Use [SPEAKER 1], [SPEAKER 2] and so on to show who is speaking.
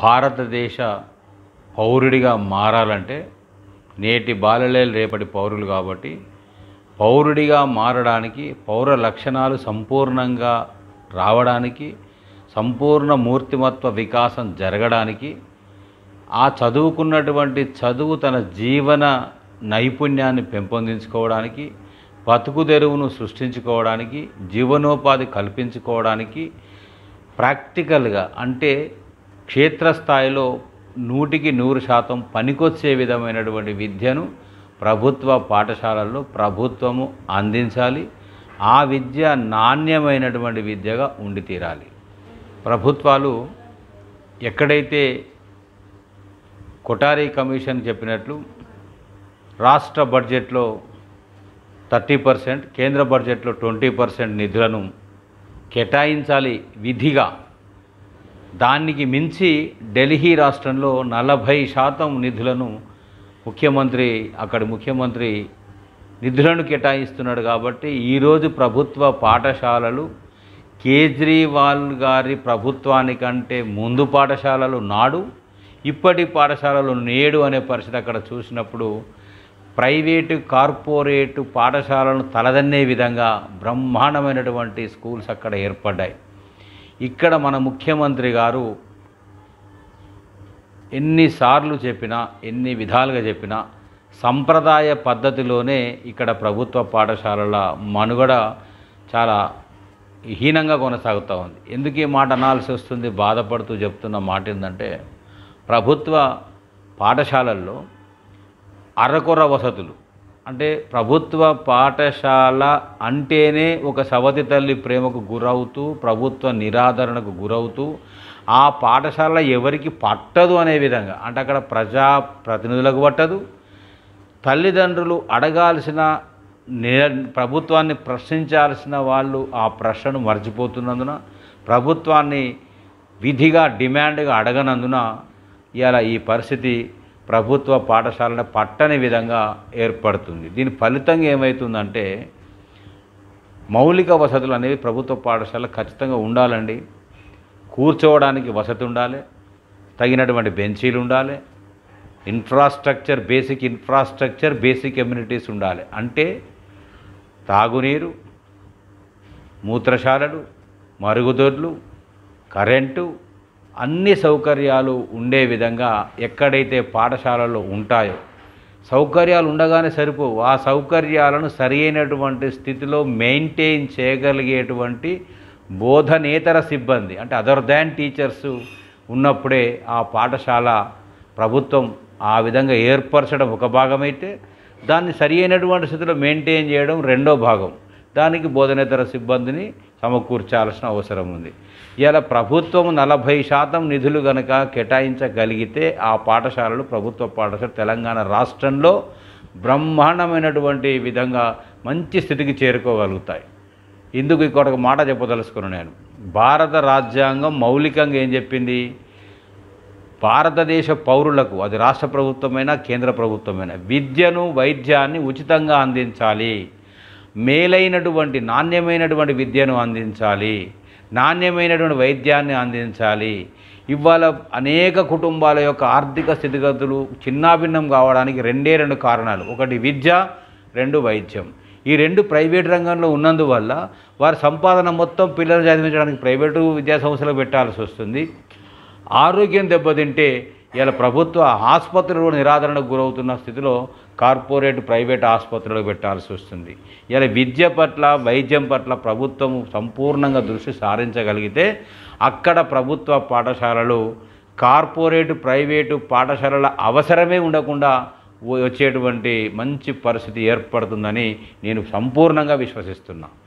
[SPEAKER 1] భారతదేశ పౌరుడిగా మారాలంటే నేటి బాలలే రేపటి పౌరులు కాబట్టి పౌరుడిగా మారడానికి పౌర లక్షణాలు సంపూర్ణంగా రావడానికి సంపూర్ణ మూర్తిమత్వ వికాసం జరగడానికి ఆ చదువుకున్నటువంటి చదువు తన జీవన నైపుణ్యాన్ని పెంపొందించుకోవడానికి బతుకుదెరువును సృష్టించుకోవడానికి జీవనోపాధి కల్పించుకోవడానికి ప్రాక్టికల్గా అంటే క్షేత్రస్థాయిలో నూటికి నూరు శాతం పనికొచ్చే విధమైనటువంటి విద్యను ప్రభుత్వ పాఠశాలల్లో ప్రభుత్వము అందించాలి ఆ విద్య నాణ్యమైనటువంటి విద్యగా ఉండి తీరాలి ప్రభుత్వాలు ఎక్కడైతే కొటారీ కమిషన్ చెప్పినట్లు రాష్ట్ర బడ్జెట్లో థర్టీ పర్సెంట్ కేంద్ర బడ్జెట్లో ట్వంటీ పర్సెంట్ నిధులను కేటాయించాలి విధిగా దానికి మించి ఢిల్లీ రాష్ట్రంలో నలభై శాతం నిధులను ముఖ్యమంత్రి అక్కడి ముఖ్యమంత్రి నిధులను కేటాయిస్తున్నాడు కాబట్టి ఈరోజు ప్రభుత్వ పాఠశాలలు కేజ్రీవాల్ గారి ప్రభుత్వానికంటే ముందు పాఠశాలలు నాడు ఇప్పటి పాఠశాలలు నేడు అనే పరిస్థితి అక్కడ చూసినప్పుడు ప్రైవేటు కార్పొరేటు పాఠశాలను తలదన్నే విధంగా బ్రహ్మాండమైనటువంటి స్కూల్స్ అక్కడ ఏర్పడ్డాయి ఇక్కడ మన ముఖ్యమంత్రి గారు ఎన్నిసార్లు చెప్పినా ఎన్ని విధాలుగా చెప్పినా సంప్రదాయ పద్ధతిలోనే ఇక్కడ ప్రభుత్వ పాఠశాలల మనుగడ చాలా హీనంగా కొనసాగుతూ ఉంది ఎందుకు ఈ మాట అనాల్సి వస్తుంది బాధపడుతూ చెప్తున్న మాట ఏంటంటే ప్రభుత్వ పాఠశాలల్లో అరకొర వసతులు అంటే ప్రభుత్వ పాఠశాల అంటేనే ఒక సవతి తల్లి ప్రేమకు గురవుతూ ప్రభుత్వ నిరాదరణకు గురవుతూ ఆ పాఠశాల ఎవరికి పట్టదు అనే విధంగా అంటే అక్కడ ప్రజా ప్రతినిధులకు పట్టదు తల్లిదండ్రులు అడగాల్సిన ప్రభుత్వాన్ని ప్రశ్నించాల్సిన వాళ్ళు ఆ ప్రశ్నను మర్చిపోతున్నందున ప్రభుత్వాన్ని విధిగా డిమాండ్గా అడగనందున ఇలా ఈ పరిస్థితి ప్రభుత్వ పాఠశాలను పట్టని విధంగా ఏర్పడుతుంది దీని ఫలితంగా ఏమవుతుందంటే మౌలిక వసతులు అనేవి ప్రభుత్వ పాఠశాల ఖచ్చితంగా ఉండాలండి కూర్చోవడానికి వసతి ఉండాలి తగినటువంటి బెంచీలు ఉండాలి infrastructure basic infrastructure basic amenities ఉండాలి అంటే తాగునీరు మూత్రశాలలు మరుగుదొడ్లు కరెంటు అన్ని సౌకర్యాలు ఉండే విధంగా ఎక్కడైతే పాఠశాలలు ఉంటాయో సౌకర్యాలు ఉండగానే సరిపోవు ఆ సౌకర్యాలను సరి అయినటువంటి స్థితిలో మెయింటైన్ చేయగలిగేటువంటి బోధనేతర సిబ్బంది అంటే అదర్ దాన్ టీచర్స్ ఉన్నప్పుడే ఆ పాఠశాల ప్రభుత్వం ఆ విధంగా ఏర్పరచడం ఒక భాగమైతే దాన్ని అయినటువంటి స్థితిలో మెయింటైన్ చేయడం రెండో భాగం దానికి బోధనేతర సిబ్బందిని సమకూర్చాల్సిన అవసరం ఉంది ఇలా ప్రభుత్వం నలభై శాతం నిధులు గనక కేటాయించగలిగితే ఆ పాఠశాలలు ప్రభుత్వ పాఠశాల తెలంగాణ రాష్ట్రంలో బ్రహ్మాండమైనటువంటి విధంగా మంచి స్థితికి చేరుకోగలుగుతాయి ఇందుకు ఇక్కడ ఒక మాట చెప్పదలుచుకున్నాను నేను భారత రాజ్యాంగం మౌలికంగా ఏం చెప్పింది భారతదేశ పౌరులకు అది రాష్ట్ర ప్రభుత్వమైనా కేంద్ర ప్రభుత్వమైనా విద్యను వైద్యాన్ని ఉచితంగా అందించాలి మేలైనటువంటి నాణ్యమైనటువంటి విద్యను అందించాలి నాణ్యమైనటువంటి వైద్యాన్ని అందించాలి ఇవాళ అనేక కుటుంబాల యొక్క ఆర్థిక స్థితిగతులు చిన్నాభిన్నం కావడానికి రెండే రెండు కారణాలు ఒకటి విద్య రెండు వైద్యం ఈ రెండు ప్రైవేట్ రంగంలో ఉన్నందువల్ల వారి సంపాదన మొత్తం పిల్లలు చదివించడానికి ప్రైవేటు సంస్థలు పెట్టాల్సి వస్తుంది ఆరోగ్యం దెబ్బతింటే ఇలా ప్రభుత్వ ఆసుపత్రులు నిరాదరణకు గురవుతున్న స్థితిలో కార్పొరేట్ ప్రైవేట్ ఆసుపత్రులకు పెట్టాల్సి వస్తుంది ఇలా విద్య పట్ల వైద్యం పట్ల ప్రభుత్వం సంపూర్ణంగా దృష్టి సారించగలిగితే అక్కడ ప్రభుత్వ పాఠశాలలు కార్పొరేట్ ప్రైవేటు పాఠశాలల అవసరమే ఉండకుండా వచ్చేటువంటి మంచి పరిస్థితి ఏర్పడుతుందని నేను సంపూర్ణంగా విశ్వసిస్తున్నాను